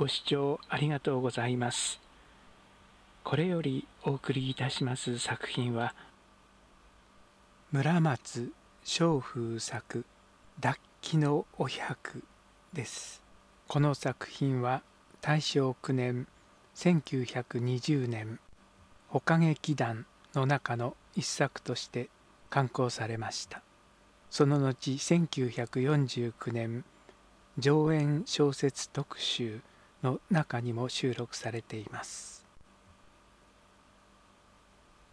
ご視聴ありがとうございます。これよりお送りいたします作品は村松松風作脱気のお百ですこの作品は大正9年1920年ほか劇団の中の一作として刊行されましたその後1949年上演小説特集の中にも収録されています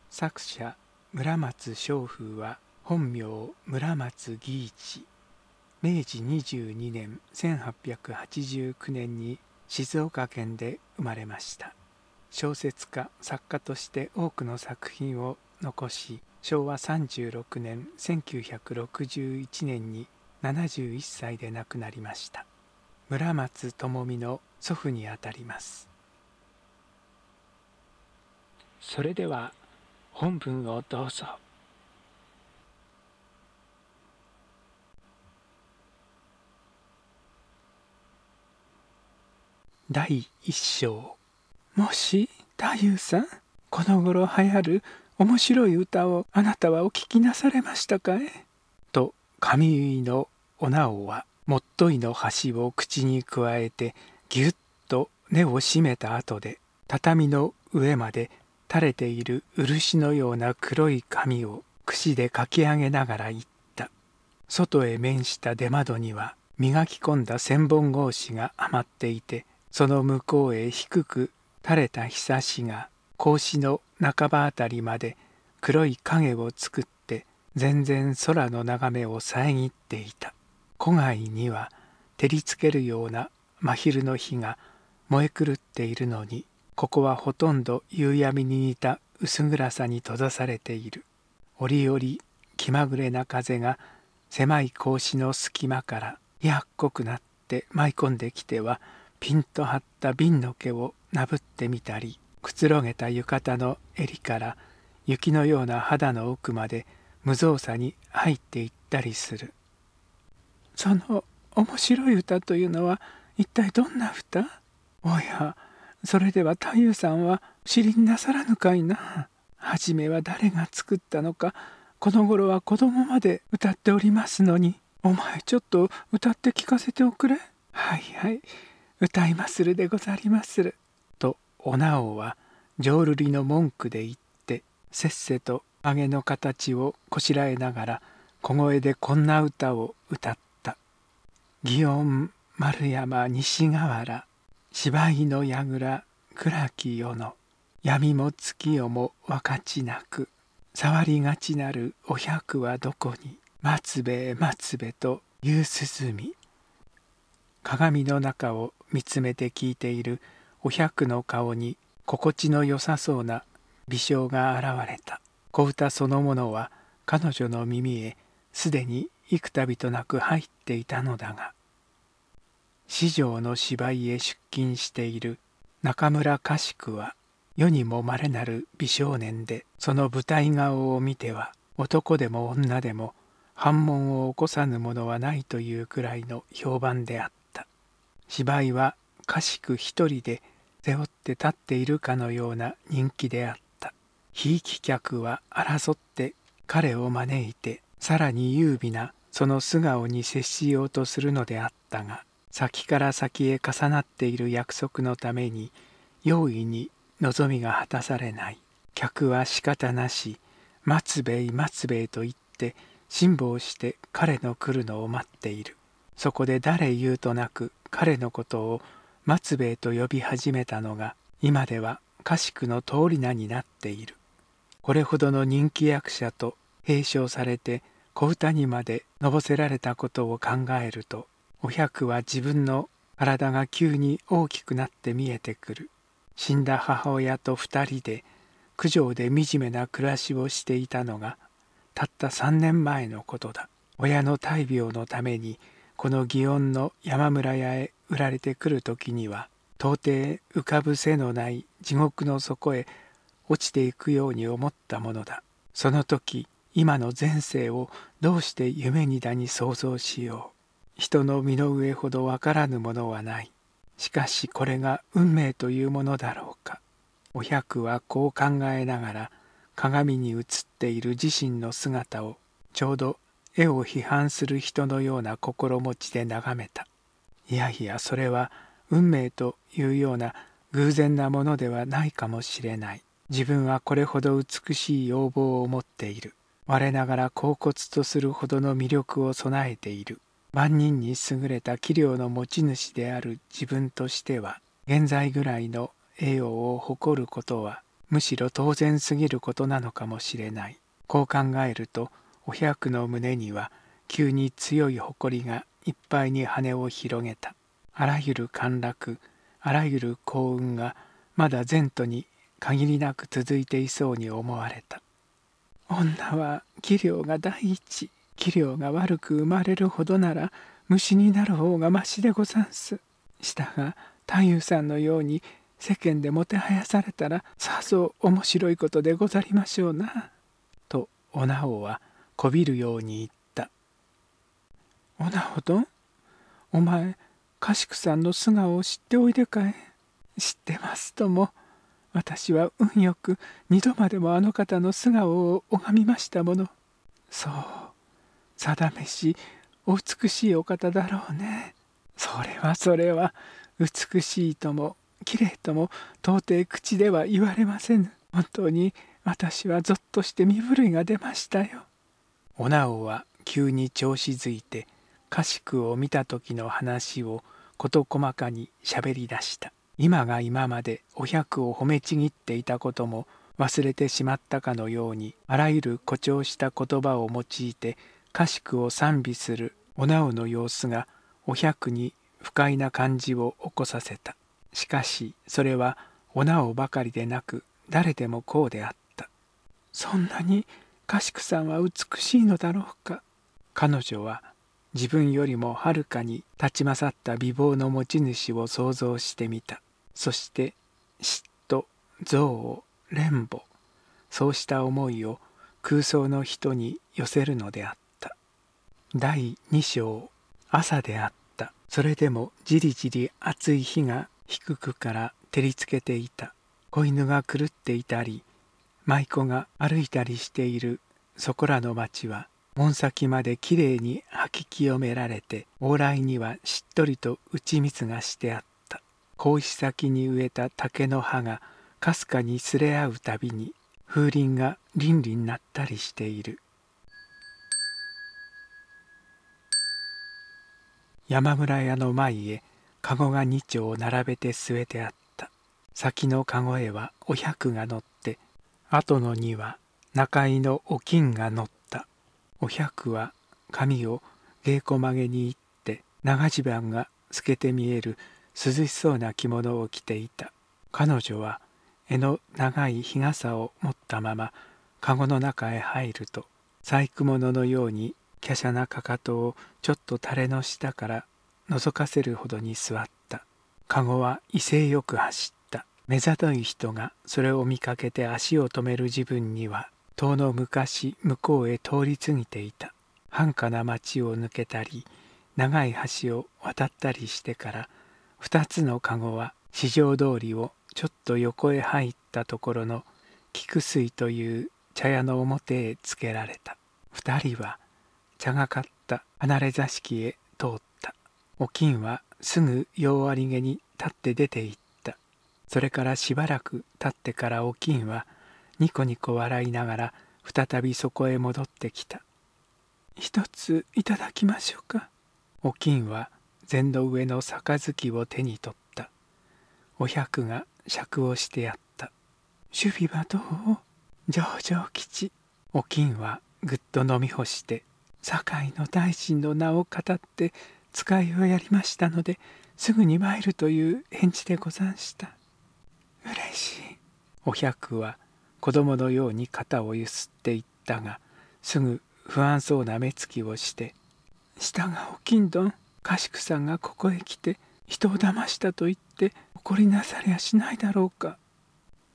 作者村松昌風は本名村松義一明治22年1889年に静岡県で生まれました小説家作家として多くの作品を残し昭和36年1961年に71歳で亡くなりました村松智美の祖父にあたりますそれでは本文をどうぞ第一章もし太夫さんこの頃流行る面白い歌をあなたはお聞きなされましたかいと髪結のおなおはもっといの端を口にくわえてぎゅっと根を締めた後で畳の上まで垂れている漆のような黒い紙を櫛でかき上げながら言った外へ面した出窓には磨き込んだ千本格子が余っていてその向こうへ低く垂れたひさしが格子の半ばあたりまで黒い影を作って全然空の眺めを遮っていた戸外には照りつけるような真昼の日が燃え狂っているのにここはほとんど夕闇に似た薄暗さに閉ざされている折々気まぐれな風が狭い格子の隙間からやっこくなって舞い込んできてはピンと張った瓶の毛をなぶってみたりくつろげた浴衣の襟から雪のような肌の奥まで無造作に入っていったりするその面白い歌というのは一体どんな蓋おやそれでは太夫さんは知りになさらぬかいな初めは誰が作ったのかこの頃は子供まで歌っておりますのにお前ちょっと歌って聞かせておくれはいはい歌いまするでござりまする」とお直は浄瑠璃の文句で言ってせっせと揚げの形をこしらえながら小声でこんな歌を歌った「祇園丸山西河原芝居の櫓倉き夜の闇も月夜も分かちなく触りがちなるお百はどこに松兵衛松兵衛と夕涼み鏡の中を見つめて聞いているお百の顔に心地の良さそうな微笑が現れた小歌そのものは彼女の耳へすでに幾度となく入っていたのだが四条の芝居へ出勤している中村家宿は世にもまれなる美少年でその舞台顔を見ては男でも女でも反問を起こさぬものはないというくらいの評判であった芝居は家宿一人で背負って立っているかのような人気であったひいき客は争って彼を招いてさらに優美なその素顔に接しようとするのであったが先から先へ重なっている約束のために容易に望みが果たされない客は仕方なし松兵衛松兵衛と言って辛抱して彼の来るのを待っているそこで誰言うとなく彼のことを松兵衛と呼び始めたのが今では家畜の通り名になっているこれほどの人気役者と併称されて小唄にまでのぼせられたことを考えるとお百は自分の体が急に大きくなって見えてくる死んだ母親と二人で九条で惨めな暮らしをしていたのがたった3年前のことだ親の大病のためにこの祇園の山村屋へ売られてくる時には到底浮かぶせのない地獄の底へ落ちていくように思ったものだその時今の前世をどうして夢にだに想像しよう人の身の上ほどわからぬものはないしかしこれが運命というものだろうかお百はこう考えながら鏡に映っている自身の姿をちょうど絵を批判する人のような心持ちで眺めたいやいやそれは運命というような偶然なものではないかもしれない自分はこれほど美しい要望を持っている我ながら恍惚とするほどの魅力を備えている万人に優れた器量の持ち主である自分としては現在ぐらいの栄誉を誇ることはむしろ当然すぎることなのかもしれないこう考えるとお百の胸には急に強い誇りがいっぱいに羽を広げたあらゆる陥落あらゆる幸運がまだ前途に限りなく続いていそうに思われた女は器量が第一器量が悪く生まれるほどなら虫になる方がましでござんす。したが太夫さんのように世間でもてはやされたらさぞ面白いことでござりましょうな」とおなおはこびるように言った「おなおどんお前かしくさんの素顔を知っておいでかい知ってますとも私は運よく二度までもあの方の素顔を拝みましたものそう定めしお美しいお方だろうねそれはそれは美しいとも綺麗とも到底口では言われませぬ本当に私はぞっとして身震いが出ましたよおなおは急に調子づいて家畜を見た時の話を事細かにしゃべり出した今が今までお百を褒めちぎっていたことも忘れてしまったかのようにあらゆる誇張した言葉を用いてし畜を賛美するおなおの様子がお百に不快な感じを起こさせたしかしそれはおなおばかりでなく誰でもこうであったそんなに家畜さんは美しいのだろうか彼女は自分よりもはるかに立ち勝った美貌の持ち主を想像してみたそして嫉妬憎悪連母そうした思いを空想の人に寄せるのであった第2章朝であったそれでもじりじり暑い日が低くから照りつけていた子犬が狂っていたり舞妓が歩いたりしているそこらの町は門先まできれいに吐き清められて往来にはしっとりと打ち水がしてあった格子先に植えた竹の葉がかすかにすれ合うたびに風鈴が凛々鳴ったりしている山村屋の前へ籠が2丁並べて据えてあった先の籠へはお百が乗って後のには中井のお金が乗ったお百は髪を稽古曲げに行って長襦袢が透けて見える涼しそうな着物を着ていた彼女は柄の長い日傘を持ったまま籠の中へ入ると細工物のように華奢なかかとをちょっと垂れの下から覗かせるほどに座ったカゴは威勢よく走った目ざとい人がそれを見かけて足を止める自分には遠の昔向こうへ通り過ぎていた繁華な町を抜けたり長い橋を渡ったりしてから2つの籠は市場通りをちょっと横へ入ったところの菊水という茶屋の表へつけられた2人は茶がかった離れ座敷へ通ったお金はすぐ用ありげに立って出て行ったそれからしばらく経ってからお金はニコニコ笑いながら再びそこへ戻ってきた一ついただきましょうかお金は禅の上の杯を手に取ったお百が尺をしてやった守備はどう上々吉お金はぐっと飲み干して堺の大臣の名を語って使いをやりましたのですぐに参るという返事でござんしたうれしいお百は子供のように肩をゆすっていったがすぐ不安そうな目つきをして「下がおきんどん賢さんがここへ来て人を騙したと言って怒りなさりゃしないだろうか」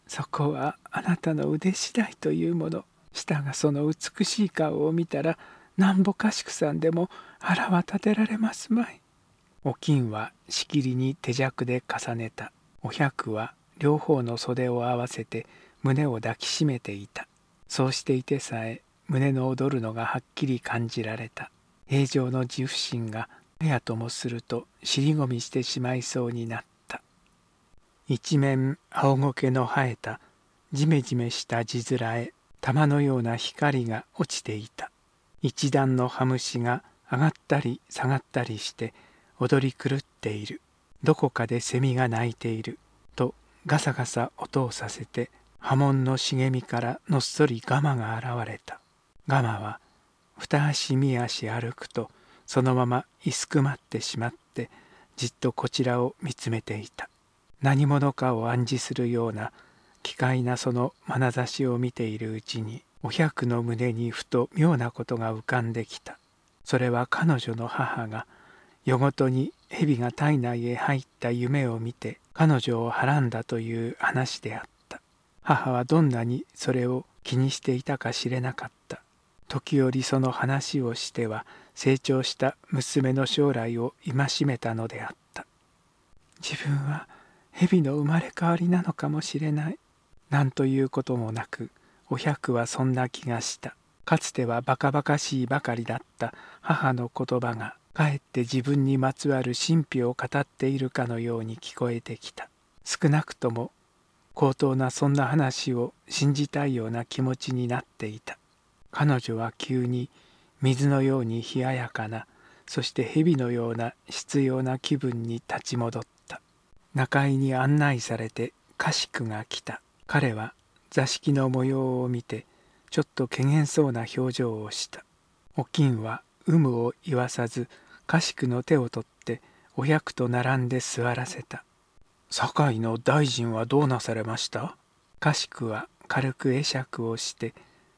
そこはあなたの腕次第というもの下がその美しい顔を見たらなんぼかしくさんでも腹は立てられますまい。お金はしきりに手酌で重ねた。お百は両方の袖を合わせて胸を抱きしめていた。そうしていてさえ胸の踊るのがはっきり感じられた。平常の自負心があやともすると尻込みしてしまいそうになった。一面青苔の生えたじめじめした地面へ玉のような光が落ちていた。一段の羽虫が上がったり下がったりして踊り狂っているどこかで蝉が鳴いているとガサガサ音をさせて波紋の茂みからのっそりガマが現れたガマは二足三足歩くとそのまま居すくまってしまってじっとこちらを見つめていた何者かを暗示するような奇怪なその眼差しを見ているうちにお百の胸にふと妙なことが浮かんできたそれは彼女の母が夜ごとに蛇が体内へ入った夢を見て彼女をはらんだという話であった母はどんなにそれを気にしていたか知れなかった時折その話をしては成長した娘の将来を戒めたのであった自分は蛇の生まれ変わりなのかもしれないなんということもなくお百はそんな気がしたかつてはバカバカしいばかりだった母の言葉がかえって自分にまつわる神秘を語っているかのように聞こえてきた少なくとも高等なそんな話を信じたいような気持ちになっていた彼女は急に水のように冷ややかなそして蛇のような執拗な気分に立ち戻った中井に案内されてカシクが来た彼は座敷の模様を見てちょっとけげそうな表情をしたお金は有無を言わさず家畜の手を取ってお百と並んで座らせた堺の大臣はどうなされました家畜は軽く会釈をして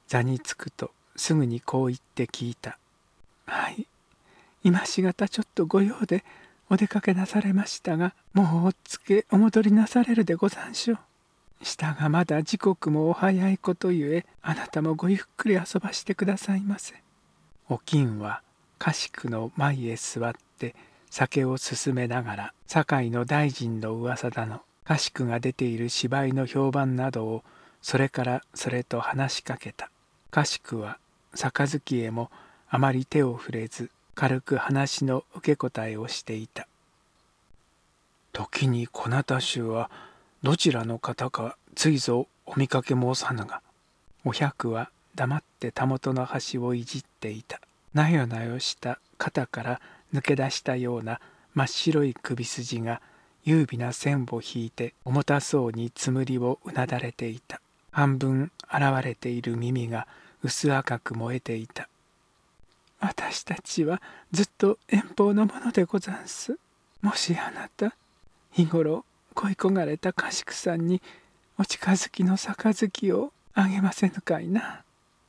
座につくとすぐにこう言って聞いた「はい今しがたちょっと御用でお出かけなされましたがもうおっつけお戻りなされるでござんしょう」。したがまだ時刻もお早いことゆえあなたもごゆっくり遊ばしてくださいませ。お金は家畜の前へ座って酒を勧めながら堺の大臣の噂だの家宿が出ている芝居の評判などをそれからそれと話しかけた家宿は杯へもあまり手を触れず軽く話の受け答えをしていた時にこなた衆はどちらの方かついぞお見かけ申さぬがお百は黙ってたもとの端をいじっていたなよなよした肩から抜け出したような真っ白い首筋が優美な線を引いて重たそうにつむりをうなだれていた半分現れている耳が薄赤く燃えていた私たちはずっと遠方のものでござんすもしあなた日頃恋焦がれた家畜さんにお近づきの杯をあげませぬかいな。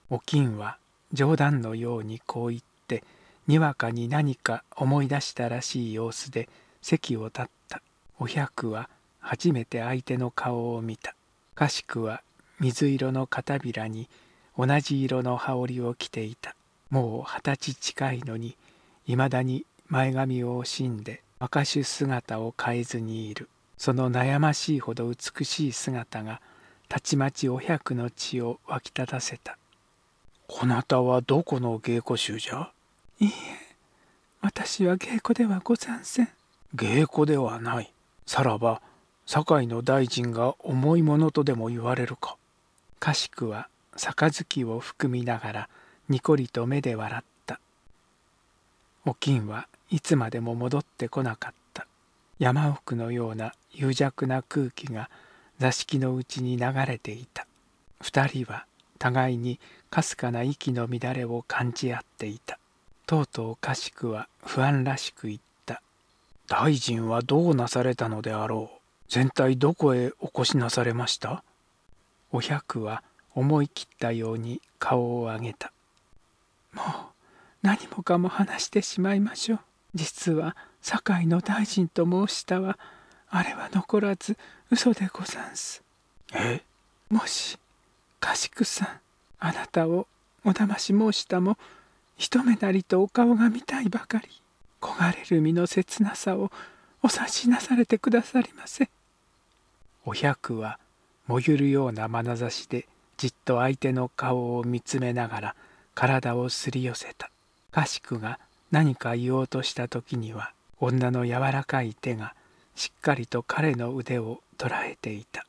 お金は冗談のようにこう言ってにわかに何か思い出したらしい様子で席を立ったお百は初めて相手の顔を見たかしは水色の肩びらに同じ色の羽織を着ていたもう二十歳近いのにいまだに前髪を惜しんで若手姿を変えずにいるその悩ましいほど美しい姿がたちまちお百の血を湧き立たせた「こなたはどこの芸妓衆じゃ?」「いいえ私は芸妓ではござんせん」「芸妓ではないさらば堺の大臣が重いものとでも言われるか」かしくは杯を含みながらにこりと目で笑ったお金はいつまでも戻ってこなかった山奥のような悠弱な空気が座敷のうちに流れていた二人は互いにかすかな息の乱れを感じ合っていたとうとうかしくは不安らしく言った「大臣はどうなされたのであろう全体どこへお越しなされました?」お百は思い切ったように顔を上げた「もう何もかも話してしまいましょう実は堺の大臣と申したはあれは残らず嘘でござんすえもし家畜さんあなたをおだまし申したも一目なりとお顔が見たいばかり焦がれる身の切なさをお察しなされてくださりませお百はもゆるような眼差しでじっと相手の顔を見つめながら体をすり寄せた家畜が何か言おうとした時には女の柔らかい手がしっかりと彼の腕を捉えていた